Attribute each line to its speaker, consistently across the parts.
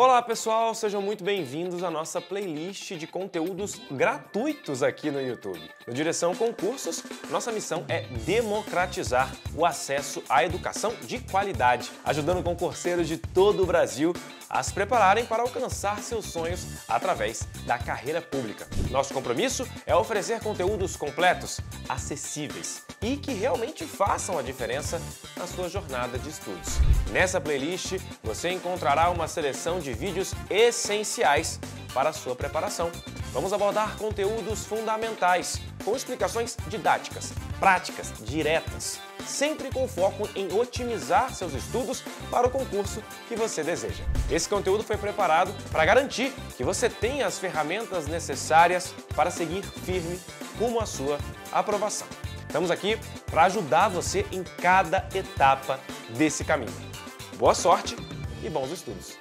Speaker 1: Olá pessoal, sejam muito bem-vindos à nossa playlist de conteúdos gratuitos aqui no YouTube. No Direção Concursos, nossa missão é democratizar o acesso à educação de qualidade, ajudando concurseiros de todo o Brasil a se prepararem para alcançar seus sonhos através da carreira pública. Nosso compromisso é oferecer conteúdos completos, acessíveis e que realmente façam a diferença na sua jornada de estudos. Nessa playlist, você encontrará uma seleção de de vídeos essenciais para a sua preparação. Vamos abordar conteúdos fundamentais, com explicações didáticas, práticas, diretas, sempre com foco em otimizar seus estudos para o concurso que você deseja. Esse conteúdo foi preparado para garantir que você tenha as ferramentas necessárias para seguir firme rumo à sua aprovação. Estamos aqui para ajudar você em cada etapa desse caminho. Boa sorte e bons estudos!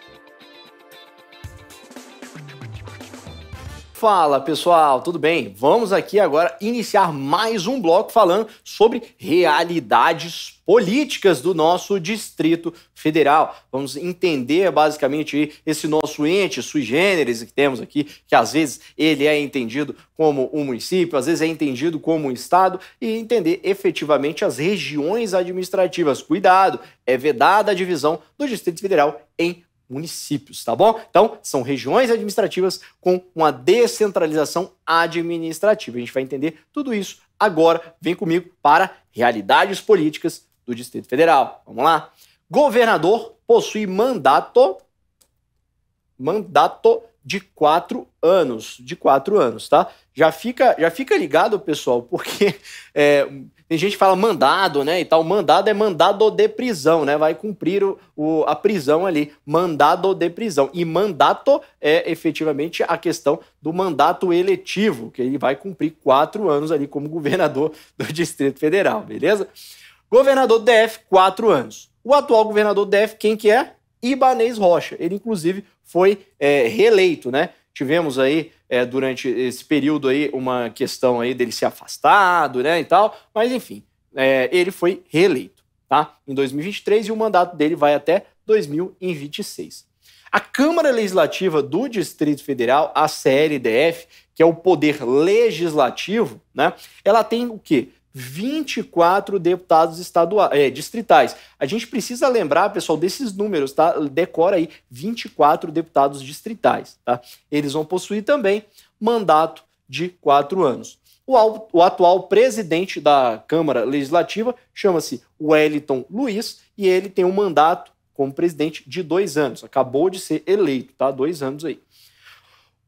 Speaker 2: Fala pessoal, tudo bem? Vamos aqui agora iniciar mais um bloco falando sobre realidades políticas do nosso Distrito Federal. Vamos entender basicamente esse nosso ente sui generis que temos aqui, que às vezes ele é entendido como um município, às vezes é entendido como um estado, e entender efetivamente as regiões administrativas. Cuidado, é vedada a divisão do Distrito Federal em municípios, tá bom? Então, são regiões administrativas com uma descentralização administrativa. A gente vai entender tudo isso agora. Vem comigo para realidades políticas do Distrito Federal. Vamos lá? Governador possui mandato mandato de quatro anos, de quatro anos, tá? Já fica, já fica ligado, pessoal, porque é, tem gente que fala mandado, né, e tal. Mandado é mandado de prisão, né? Vai cumprir o, o, a prisão ali, mandado de prisão. E mandato é efetivamente a questão do mandato eletivo, que ele vai cumprir quatro anos ali como governador do Distrito Federal, beleza? Governador do DF, quatro anos. O atual governador do DF, quem que é? Ibanez Rocha. Ele, inclusive, foi é, reeleito, né? Tivemos aí, é, durante esse período aí, uma questão aí dele ser afastado, né, e tal. Mas, enfim, é, ele foi reeleito, tá? Em 2023 e o mandato dele vai até 2026. A Câmara Legislativa do Distrito Federal, a CLDF, que é o poder legislativo, né? Ela tem o quê? 24 deputados estaduais, é, distritais. A gente precisa lembrar, pessoal, desses números, tá? Decora aí 24 deputados distritais, tá? Eles vão possuir também mandato de quatro anos. O, o atual presidente da Câmara Legislativa chama-se Wellington Luiz e ele tem um mandato como presidente de dois anos. Acabou de ser eleito, tá? Dois anos aí.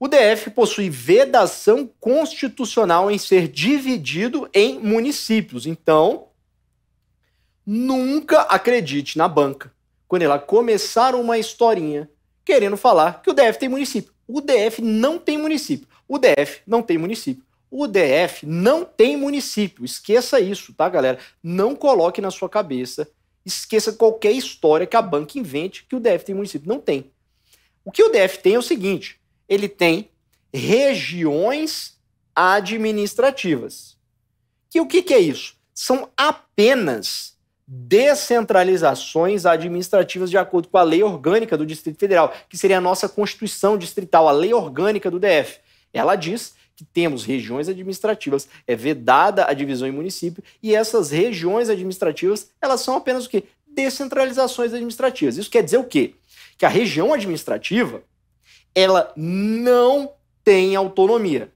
Speaker 2: O DF possui vedação constitucional em ser dividido em municípios. Então, nunca acredite na banca quando ela começar uma historinha querendo falar que o DF tem município. O DF não tem município. O DF não tem município. O DF não tem município. Esqueça isso, tá, galera? Não coloque na sua cabeça. Esqueça qualquer história que a banca invente que o DF tem município. Não tem. O que o DF tem é o seguinte: ele tem regiões administrativas. Que o que, que é isso? São apenas descentralizações administrativas de acordo com a lei orgânica do Distrito Federal, que seria a nossa Constituição Distrital, a lei orgânica do DF. Ela diz que temos regiões administrativas, é vedada a divisão em município, e essas regiões administrativas, elas são apenas o quê? Descentralizações administrativas. Isso quer dizer o quê? Que a região administrativa, ela não tem autonomia.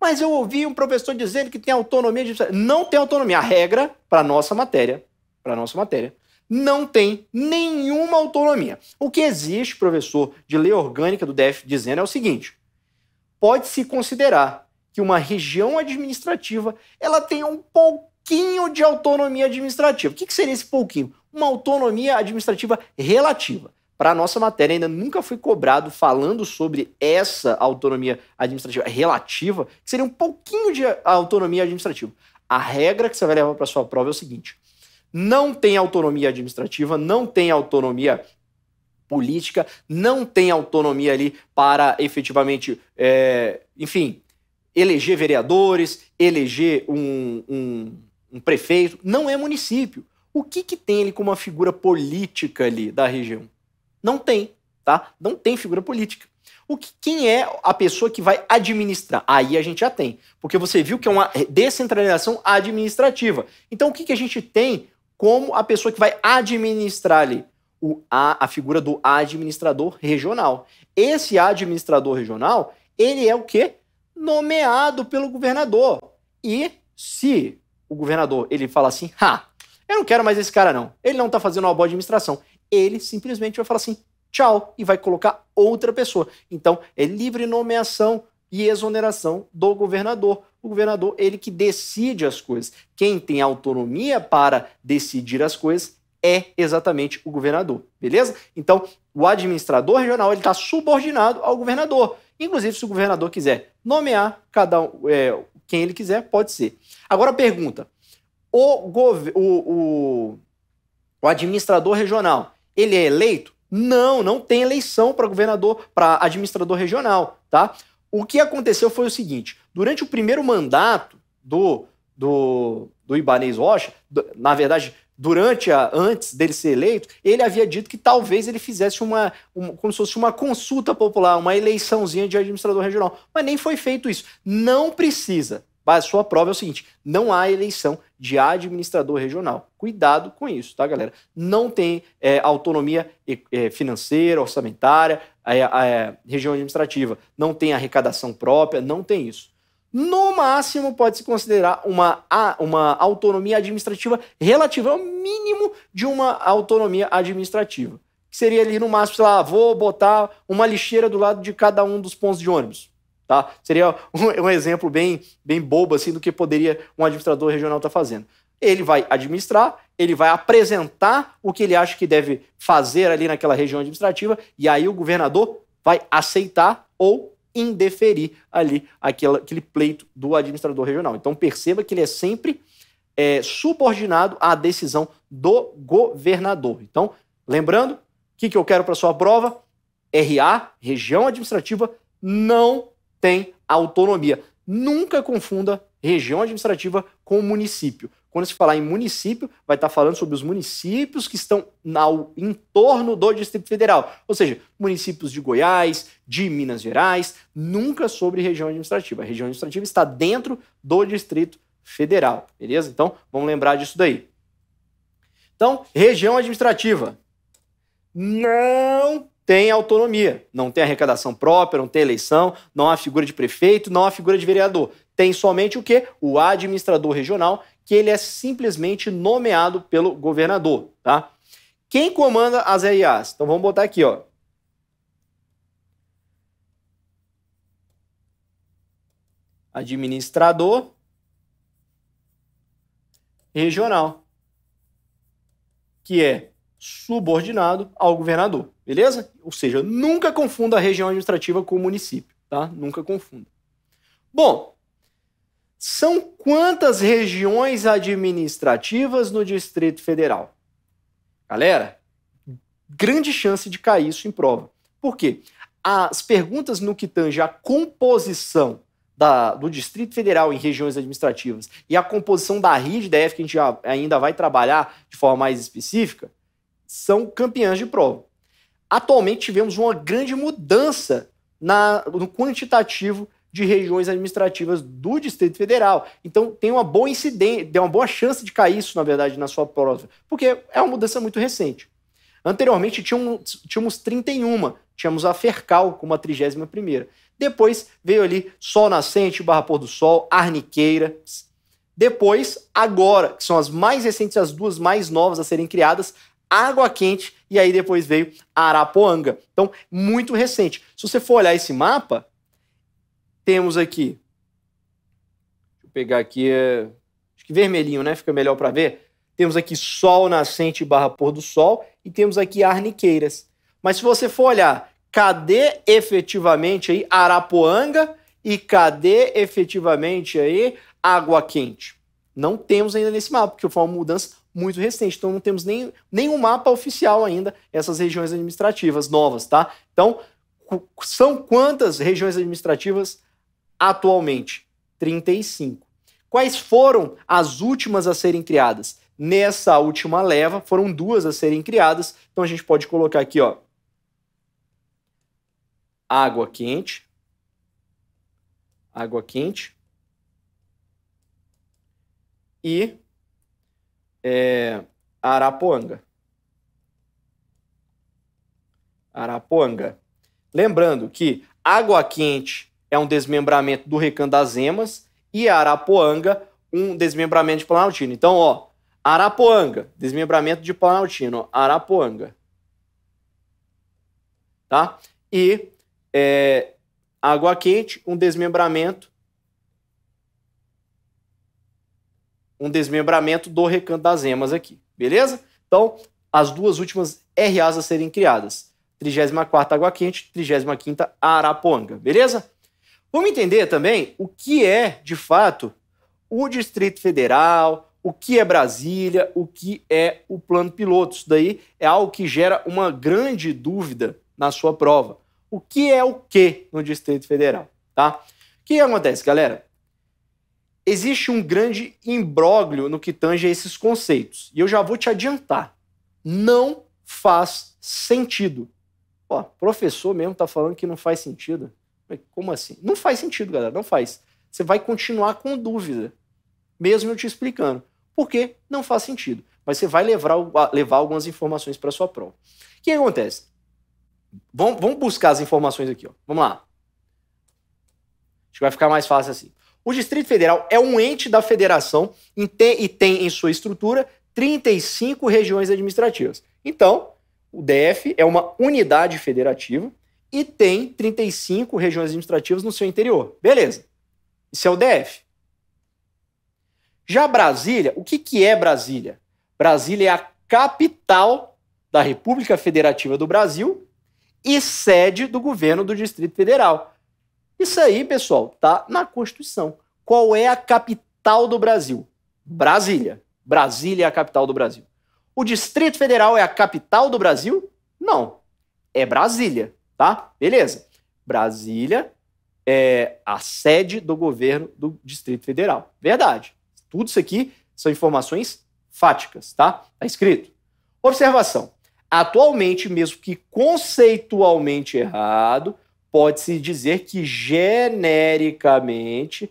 Speaker 2: Mas eu ouvi um professor dizendo que tem autonomia de... Não tem autonomia. A regra para nossa matéria, para nossa matéria, não tem nenhuma autonomia. O que existe, professor, de lei orgânica do DF dizendo é o seguinte: pode-se considerar que uma região administrativa ela tem um pouquinho de autonomia administrativa. O que seria esse pouquinho? Uma autonomia administrativa relativa para a nossa matéria, ainda nunca foi cobrado falando sobre essa autonomia administrativa relativa, que seria um pouquinho de autonomia administrativa. A regra que você vai levar para sua prova é o seguinte: não tem autonomia administrativa, não tem autonomia política, não tem autonomia ali para efetivamente, é, enfim, eleger vereadores, eleger um, um, um, prefeito. Não é município. O que, que tem ele como uma figura política ali da região? Não tem, tá? Não tem figura política. O que, quem é a pessoa que vai administrar? Aí a gente já tem, porque você viu que é uma descentralização administrativa. Então o que, que a gente tem como a pessoa que vai administrar ali? O, a, a figura do administrador regional. Esse administrador regional, ele é o quê? Nomeado pelo governador. E se o governador ele fala assim, ha, eu não quero mais esse cara não, ele não está fazendo uma boa administração, ele simplesmente vai falar assim: tchau, e vai colocar outra pessoa. Então, é livre nomeação e exoneração do governador. O governador, ele que decide as coisas. Quem tem autonomia para decidir as coisas é exatamente o governador, beleza? Então, o administrador regional ele está subordinado ao governador. Inclusive, se o governador quiser nomear cada é, quem ele quiser, pode ser. Agora, pergunta: o, o, o, o administrador regional ele é eleito? Não, não tem eleição para governador, para administrador regional, tá? O que aconteceu foi o seguinte: durante o primeiro mandato do do, do Ibanez Rocha, do, na verdade, durante a, antes dele ser eleito, ele havia dito que talvez ele fizesse uma, uma, como se fosse uma consulta popular, uma eleiçãozinha de administrador regional, mas nem foi feito isso. Não precisa, a sua prova é o seguinte: não há eleição de administrador regional. Cuidado com isso, tá, galera? Não tem é, autonomia é, financeira, orçamentária, a, é, é, região administrativa não tem arrecadação própria, não tem isso. No máximo, pode-se considerar uma, uma autonomia administrativa relativa ao é mínimo de uma autonomia administrativa. seria ali no máximo, sei lá, vou botar uma lixeira do lado de cada um dos pontos de ônibus. Tá? Seria um, um exemplo bem, bem bobo assim, do que poderia um administrador regional estar tá fazendo. Ele vai administrar, ele vai apresentar o que ele acha que deve fazer ali naquela região administrativa, e aí o governador vai aceitar ou indeferir ali aquela, aquele pleito do administrador regional. Então perceba que ele é sempre é, subordinado à decisão do governador. Então, lembrando, o que, que eu quero para sua prova? RA, região administrativa, não tem autonomia. Nunca confunda região administrativa com município. Quando se falar em município, vai estar falando sobre os municípios que estão ao entorno do Distrito Federal, ou seja, municípios de Goiás, de Minas Gerais, nunca sobre região administrativa. A região administrativa está dentro do Distrito Federal, beleza? Então, vamos lembrar disso daí. Então, região administrativa. Não tem autonomia, não tem arrecadação própria, não tem eleição, não há figura de prefeito, não há figura de vereador. Tem somente o que? O administrador regional, que ele é simplesmente nomeado pelo governador, tá? Quem comanda as RIAs? Então vamos botar aqui, ó. Administrador regional, que é subordinado ao governador, beleza? Ou seja, nunca confunda a região administrativa com o município, tá? Nunca confunda. Bom, são quantas regiões administrativas no Distrito Federal? Galera, grande chance de cair isso em prova. Por quê? As perguntas no que tange a composição da, do Distrito Federal em regiões administrativas e a composição da ride que a gente já, ainda vai trabalhar de forma mais específica, são campeãs de prova. Atualmente tivemos uma grande mudança na, no quantitativo de regiões administrativas do Distrito Federal. Então tem uma boa incidência, tem uma boa chance de cair isso, na verdade, na sua prova, porque é uma mudança muito recente. Anteriormente tínhamos, tínhamos 31, tínhamos a Fercal com uma 31. Depois veio ali Sol Nascente, Barra Pôr do Sol, Arniqueira. Depois, agora, que são as mais recentes, as duas mais novas a serem criadas, Água Quente e aí depois veio Arapoanga. Então, muito recente. Se você for olhar esse mapa, temos aqui. Deixa eu pegar aqui. É, acho que vermelhinho, né? Fica melhor para ver. Temos aqui Sol Nascente barra Pôr do Sol e temos aqui Arniqueiras. Mas se você for olhar, cadê efetivamente aí Arapoanga e cadê efetivamente aí Água Quente? Não temos ainda nesse mapa, porque foi uma mudança muito recente. Então não temos nem, nenhum mapa oficial ainda essas regiões administrativas novas, tá? Então, são quantas regiões administrativas atualmente? 35. Quais foram as últimas a serem criadas? Nessa última leva, foram duas a serem criadas. Então a gente pode colocar aqui, ó. Água quente. Água quente. E é Arapuanga. Arapuanga. Lembrando que Água Quente é um desmembramento do Recanto das Emas e Arapuanga um desmembramento de Planaltina. Então, ó, Arapuanga, desmembramento de Planaltino, Arapuanga. Tá? E é, Água Quente, um desmembramento um desmembramento do recanto das emas aqui, beleza? Então, as duas últimas RAs a serem criadas. 34ª Água Quente, 35ª Araponga, beleza? Vamos entender também o que é, de fato, o Distrito Federal, o que é Brasília, o que é o plano piloto. Isso daí é algo que gera uma grande dúvida na sua prova. O que é o que no Distrito Federal, tá? O que acontece, galera? existe um grande imbróglio no que tange a esses conceitos. E eu já vou te adiantar. Não faz sentido. Pô, professor mesmo tá falando que não faz sentido. Como assim? Não faz sentido, galera, não faz. Você vai continuar com dúvida, mesmo eu te explicando. Porque não faz sentido. Mas você vai levar, levar algumas informações para sua prova. O que acontece? Vamos, vamos buscar as informações aqui. Ó. Vamos lá. Acho que vai ficar mais fácil assim. O Distrito Federal é um ente da federação e tem em sua estrutura 35 regiões administrativas. Então, o DF é uma unidade federativa e tem 35 regiões administrativas no seu interior. Beleza. Isso é o DF. Já Brasília, o que, que é Brasília? Brasília é a capital da República Federativa do Brasil e sede do governo do Distrito Federal. Isso aí, pessoal, tá na Constituição. Qual é a capital do Brasil? Brasília. Brasília é a capital do Brasil. O Distrito Federal é a capital do Brasil? Não. É Brasília, tá? Beleza. Brasília é a sede do governo do Distrito Federal. Verdade. Tudo isso aqui são informações fáticas, tá? Tá escrito. Observação. Atualmente, mesmo que conceitualmente errado, pode-se dizer que genericamente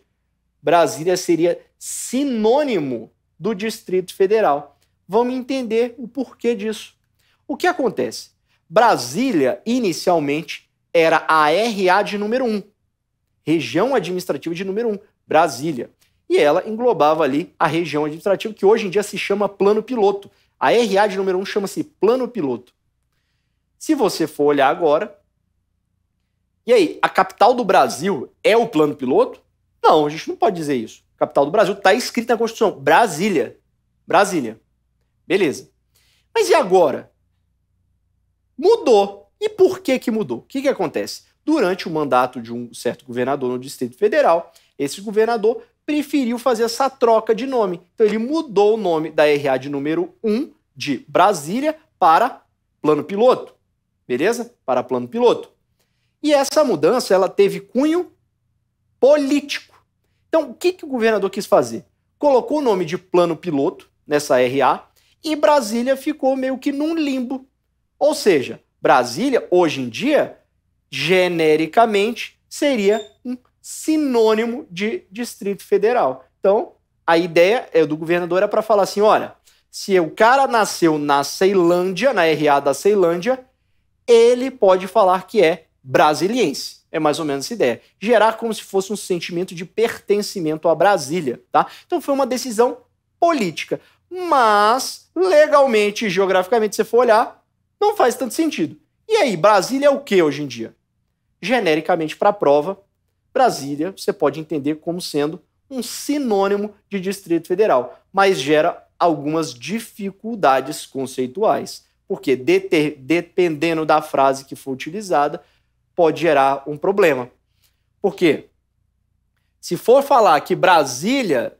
Speaker 2: Brasília seria sinônimo do Distrito Federal. Vamos entender o porquê disso. O que acontece? Brasília, inicialmente, era a RA de número 1, região administrativa de número 1, Brasília. E ela englobava ali a região administrativa que hoje em dia se chama plano piloto. A RA de número 1 chama-se plano piloto. Se você for olhar agora, e aí, a capital do Brasil é o plano piloto? Não, a gente não pode dizer isso. A capital do Brasil está escrita na Constituição. Brasília. Brasília. Beleza. Mas e agora? Mudou. E por que, que mudou? O que, que acontece? Durante o mandato de um certo governador no Distrito Federal, esse governador preferiu fazer essa troca de nome. Então ele mudou o nome da RA de número 1 de Brasília para Plano Piloto. Beleza? Para Plano Piloto. E essa mudança ela teve cunho político. Então, o que, que o governador quis fazer? Colocou o nome de plano piloto nessa RA e Brasília ficou meio que num limbo. Ou seja, Brasília, hoje em dia, genericamente, seria um sinônimo de Distrito Federal. Então, a ideia é do governador era é para falar assim: olha, se o cara nasceu na Ceilândia, na RA da Ceilândia, ele pode falar que é brasiliense. É mais ou menos essa ideia. Gerar como se fosse um sentimento de pertencimento à Brasília, tá? Então foi uma decisão política. Mas, legalmente e geograficamente, se você for olhar, não faz tanto sentido. E aí, Brasília é o que hoje em dia? Genericamente, para a prova, Brasília você pode entender como sendo um sinônimo de Distrito Federal, mas gera algumas dificuldades conceituais, porque dependendo da frase que for utilizada, pode gerar um problema. Por quê? Se for falar que Brasília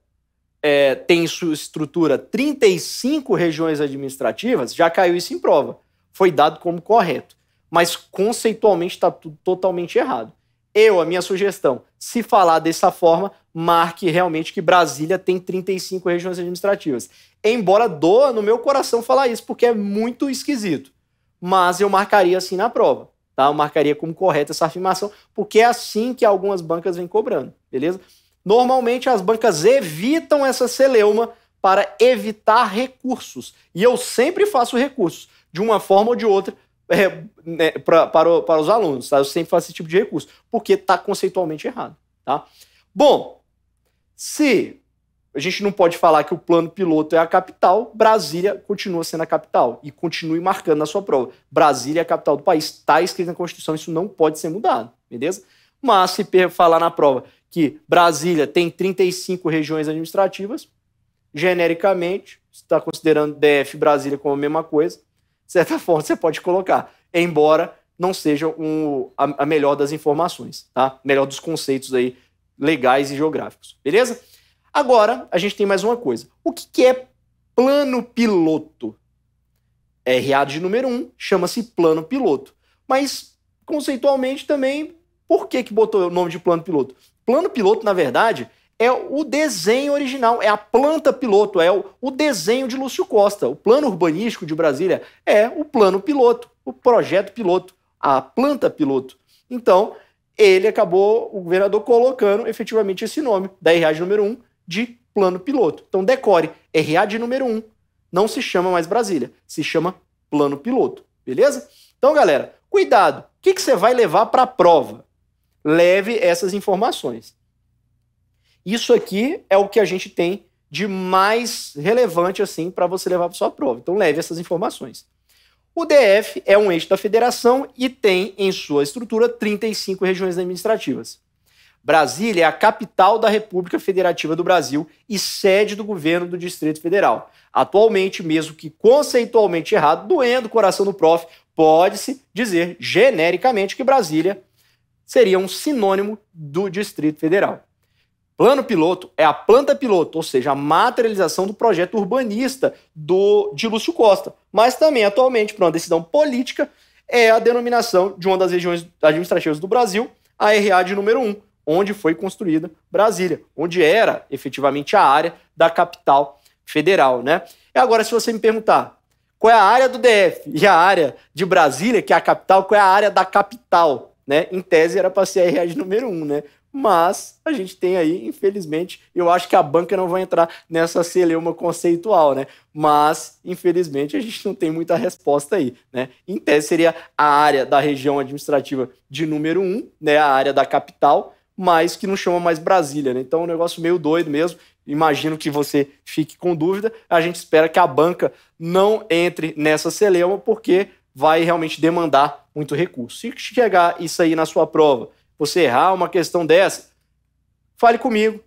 Speaker 2: é, tem sua estrutura 35 regiões administrativas, já caiu isso em prova. Foi dado como correto. Mas conceitualmente está tudo totalmente errado. Eu, a minha sugestão, se falar dessa forma, marque realmente que Brasília tem 35 regiões administrativas. Embora doa no meu coração falar isso, porque é muito esquisito. Mas eu marcaria assim na prova. Tá? Eu marcaria como correta essa afirmação, porque é assim que algumas bancas vêm cobrando, beleza? Normalmente as bancas evitam essa celeuma para evitar recursos. E eu sempre faço recursos, de uma forma ou de outra, é, né, pra, para, para os alunos. Tá? Eu sempre faço esse tipo de recurso, porque está conceitualmente errado. Tá? Bom, se a gente não pode falar que o plano piloto é a capital, Brasília continua sendo a capital e continue marcando na sua prova. Brasília é a capital do país, está escrito na Constituição, isso não pode ser mudado, beleza? Mas se falar na prova que Brasília tem 35 regiões administrativas, genericamente, está considerando DF e Brasília como a mesma coisa, de certa forma você pode colocar, embora não seja um, a, a melhor das informações, tá? Melhor dos conceitos aí legais e geográficos, beleza? Agora, a gente tem mais uma coisa. O que, que é plano piloto? É RA de número 1 um, chama-se plano piloto. Mas, conceitualmente também, por que, que botou o nome de plano piloto? Plano piloto, na verdade, é o desenho original, é a planta piloto, é o, o desenho de Lúcio Costa. O plano urbanístico de Brasília é o plano piloto, o projeto piloto, a planta piloto. Então, ele acabou, o governador colocando efetivamente esse nome, da RA de número 1, um, de plano piloto. Então decore, RA de número 1. Não se chama mais Brasília, se chama plano piloto, beleza? Então, galera, cuidado. O que, que você vai levar para a prova? Leve essas informações. Isso aqui é o que a gente tem de mais relevante assim para você levar para sua prova. Então leve essas informações. O DF é um ente da federação e tem em sua estrutura 35 regiões administrativas. Brasília é a capital da República Federativa do Brasil e sede do governo do Distrito Federal. Atualmente, mesmo que conceitualmente errado, doendo o coração do prof, pode-se dizer genericamente que Brasília seria um sinônimo do Distrito Federal. Plano piloto é a planta piloto, ou seja, a materialização do projeto urbanista do, de Lúcio Costa, mas também atualmente, para uma decisão política, é a denominação de uma das regiões administrativas do Brasil, a RA de número 1, onde foi construída Brasília, onde era efetivamente a área da capital federal, né? E agora, se você me perguntar qual é a área do DF e a área de Brasília, que é a capital, qual é a área da capital, né? Em tese era para ser a RAD número um, né? Mas a gente tem aí, infelizmente, eu acho que a banca não vai entrar nessa celeuma conceitual, né? Mas, infelizmente, a gente não tem muita resposta aí, né? Em tese, seria a área da região administrativa de número um, né? A área da capital, mas que não chama mais Brasília. Né? Então é um negócio meio doido mesmo. Imagino que você fique com dúvida. A gente espera que a banca não entre nessa celeuma, porque vai realmente demandar muito recurso. Se chegar isso aí na sua prova, você errar uma questão dessa, fale comigo.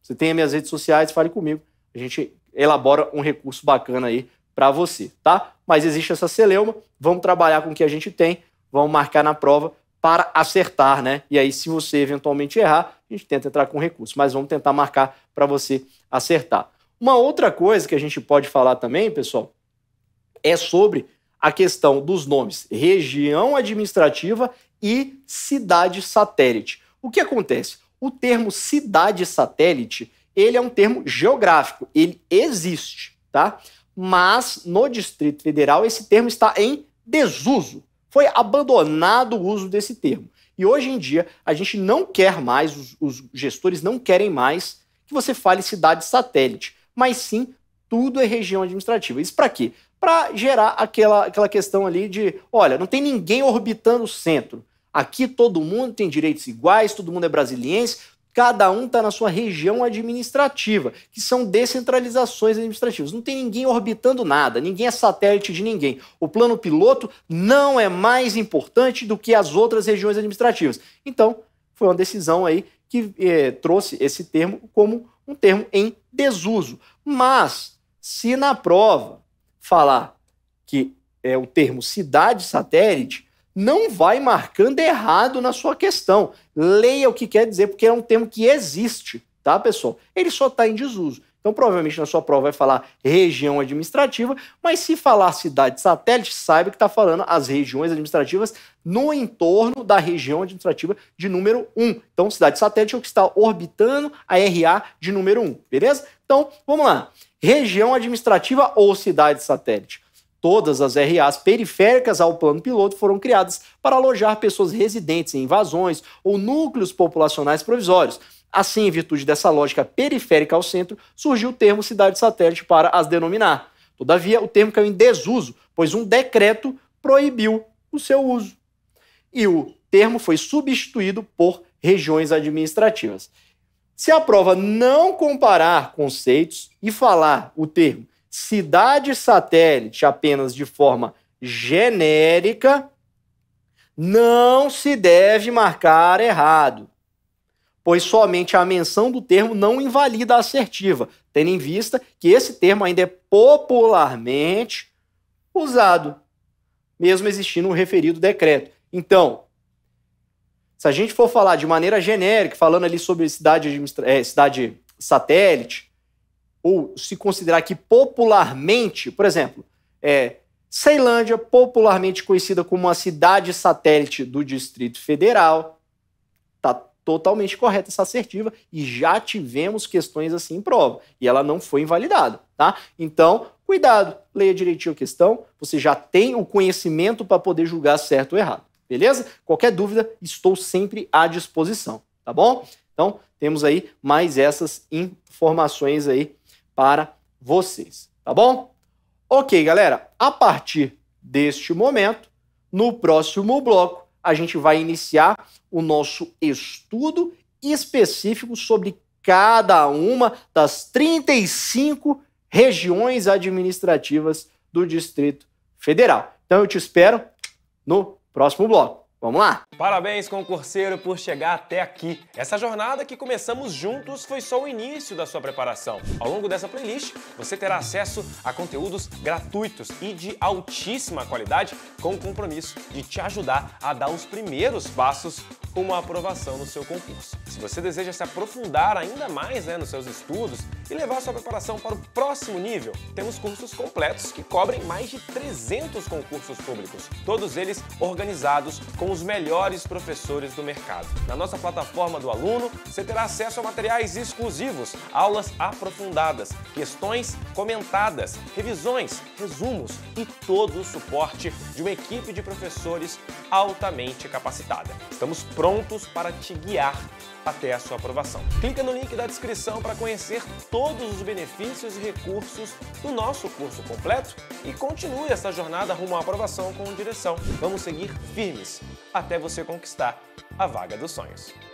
Speaker 2: Você tem as minhas redes sociais, fale comigo. A gente elabora um recurso bacana aí para você, tá? Mas existe essa celeuma, vamos trabalhar com o que a gente tem, vamos marcar na prova para acertar, né? E aí, se você eventualmente errar, a gente tenta entrar com recurso, mas vamos tentar marcar para você acertar. Uma outra coisa que a gente pode falar também, pessoal, é sobre a questão dos nomes região administrativa e cidade satélite. O que acontece? O termo cidade satélite, ele é um termo geográfico, ele existe, tá? Mas no Distrito Federal esse termo está em desuso. Foi abandonado o uso desse termo. E hoje em dia, a gente não quer mais, os, os gestores não querem mais que você fale cidade satélite, mas sim tudo é região administrativa. Isso para quê? Para gerar aquela, aquela questão ali de: olha, não tem ninguém orbitando o centro. Aqui todo mundo tem direitos iguais, todo mundo é brasiliense, Cada um está na sua região administrativa, que são descentralizações administrativas. Não tem ninguém orbitando nada, ninguém é satélite de ninguém. O plano piloto não é mais importante do que as outras regiões administrativas. Então, foi uma decisão aí que eh, trouxe esse termo como um termo em desuso. Mas, se na prova falar que é o termo cidade satélite, não vai marcando errado na sua questão. Leia o que quer dizer, porque é um termo que existe, tá, pessoal? Ele só está em desuso. Então, provavelmente na sua prova vai falar região administrativa, mas se falar cidade satélite, saiba que está falando as regiões administrativas no entorno da região administrativa de número 1. Então, cidade satélite é o que está orbitando a RA de número 1, beleza? Então, vamos lá. Região administrativa ou cidade satélite? Todas as RAs periféricas ao plano piloto foram criadas para alojar pessoas residentes em invasões ou núcleos populacionais provisórios. Assim, em virtude dessa lógica periférica ao centro, surgiu o termo cidade satélite para as denominar. Todavia, o termo caiu em desuso, pois um decreto proibiu o seu uso. E o termo foi substituído por regiões administrativas. Se a prova não comparar conceitos e falar o termo cidade satélite apenas de forma genérica, não se deve marcar errado, pois somente a menção do termo não invalida a assertiva, tendo em vista que esse termo ainda é popularmente usado, mesmo existindo um referido decreto. Então, se a gente for falar de maneira genérica, falando ali sobre cidade, é, cidade satélite, ou se considerar que popularmente, por exemplo, é, Ceilândia, popularmente conhecida como uma cidade satélite do Distrito Federal, está totalmente correta essa assertiva e já tivemos questões assim em prova e ela não foi invalidada, tá? Então, cuidado, leia direitinho a questão, você já tem o conhecimento para poder julgar certo ou errado, beleza? Qualquer dúvida, estou sempre à disposição, tá bom? Então, temos aí mais essas informações aí para vocês, tá bom? Ok, galera, a partir deste momento, no próximo bloco, a gente vai iniciar o nosso estudo específico sobre cada uma das 35 regiões administrativas do Distrito Federal. Então eu te espero no próximo bloco. Vamos lá?
Speaker 1: Parabéns, concurseiro, por chegar até aqui. Essa jornada que começamos juntos foi só o início da sua preparação. Ao longo dessa playlist, você terá acesso a conteúdos gratuitos e de altíssima qualidade, com o compromisso de te ajudar a dar os primeiros passos com uma aprovação no seu concurso. Se você deseja se aprofundar ainda mais né, nos seus estudos e levar sua preparação para o próximo nível, temos cursos completos que cobrem mais de 300 concursos públicos, todos eles organizados com os melhores professores do mercado. Na nossa plataforma do aluno, você terá acesso a materiais exclusivos, aulas aprofundadas, questões comentadas, revisões, resumos e todo o suporte de uma equipe de professores altamente capacitada. Estamos prontos para te guiar até a sua aprovação. Clica no link da descrição para conhecer todos os benefícios e recursos do nosso curso completo e continue essa jornada rumo à aprovação com direção. Vamos seguir firmes até você conquistar a vaga dos sonhos.